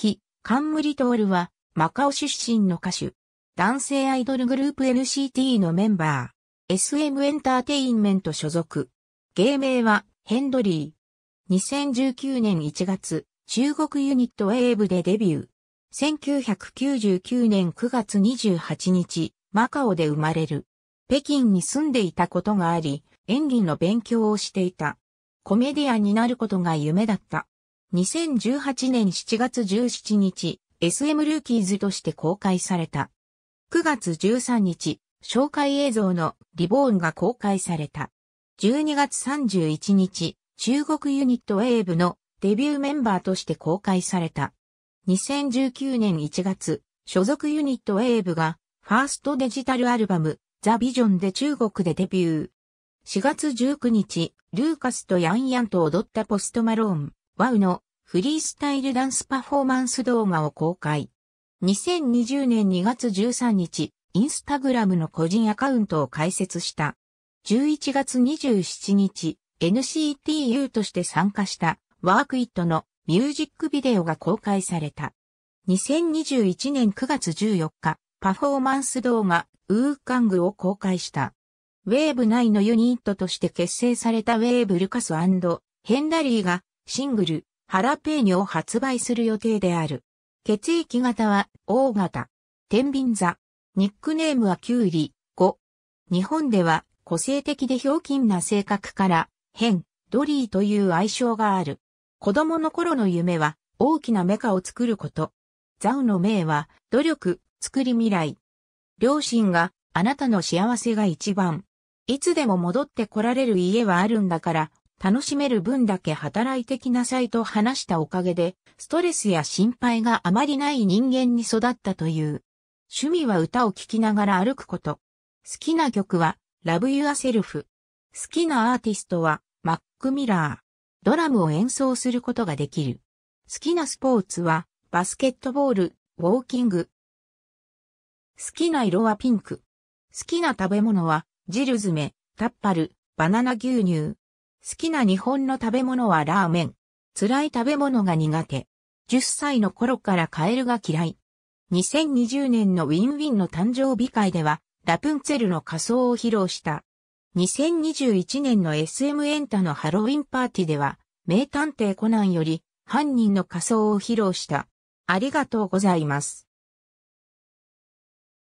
ム冠トールは、マカオ出身の歌手。男性アイドルグループ NCT のメンバー。SM エンターテインメント所属。芸名は、ヘンドリー。2019年1月、中国ユニットウェーブでデビュー。1999年9月28日、マカオで生まれる。北京に住んでいたことがあり、演技の勉強をしていた。コメディアンになることが夢だった。2018年7月17日、SM ルーキーズとして公開された。9月13日、紹介映像のリボーンが公開された。12月31日、中国ユニットウェーブのデビューメンバーとして公開された。2019年1月、所属ユニットウェーブがファーストデジタルアルバムザ・ビジョンで中国でデビュー。4月19日、ルーカスとヤンヤンと踊ったポストマローン。ワウのフリースタイルダンスパフォーマンス動画を公開。2020年2月13日、インスタグラムの個人アカウントを開設した。11月27日、NCTU として参加したワークイットのミュージックビデオが公開された。2021年9月14日、パフォーマンス動画、ウーカングを公開した。ウェーブ内のユニットとして結成されたウェーブルカスヘンダリーがシングル、ハラペーニョを発売する予定である。血液型は O 型。天秤座。ニックネームはキュウリ、5。日本では個性的でひょうきんな性格から、変、ドリーという愛称がある。子供の頃の夢は大きなメカを作ること。ザウの命は努力、作り未来。両親があなたの幸せが一番。いつでも戻って来られる家はあるんだから楽しめる分だけ働いてきなさいと話したおかげで、ストレスや心配があまりない人間に育ったという。趣味は歌を聴きながら歩くこと。好きな曲は、Love Yourself。好きなアーティストは、マック・ミラー。ドラムを演奏することができる。好きなスポーツは、バスケットボール、ウォーキング。好きな色はピンク。好きな食べ物は、ジルズメ、タッパル、バナナ牛乳。好きな日本の食べ物はラーメン。辛い食べ物が苦手。10歳の頃からカエルが嫌い。2020年のウィンウィンの誕生日会では、ラプンツェルの仮装を披露した。2021年の SM エンタのハロウィンパーティーでは、名探偵コナンより犯人の仮装を披露した。ありがとうございます。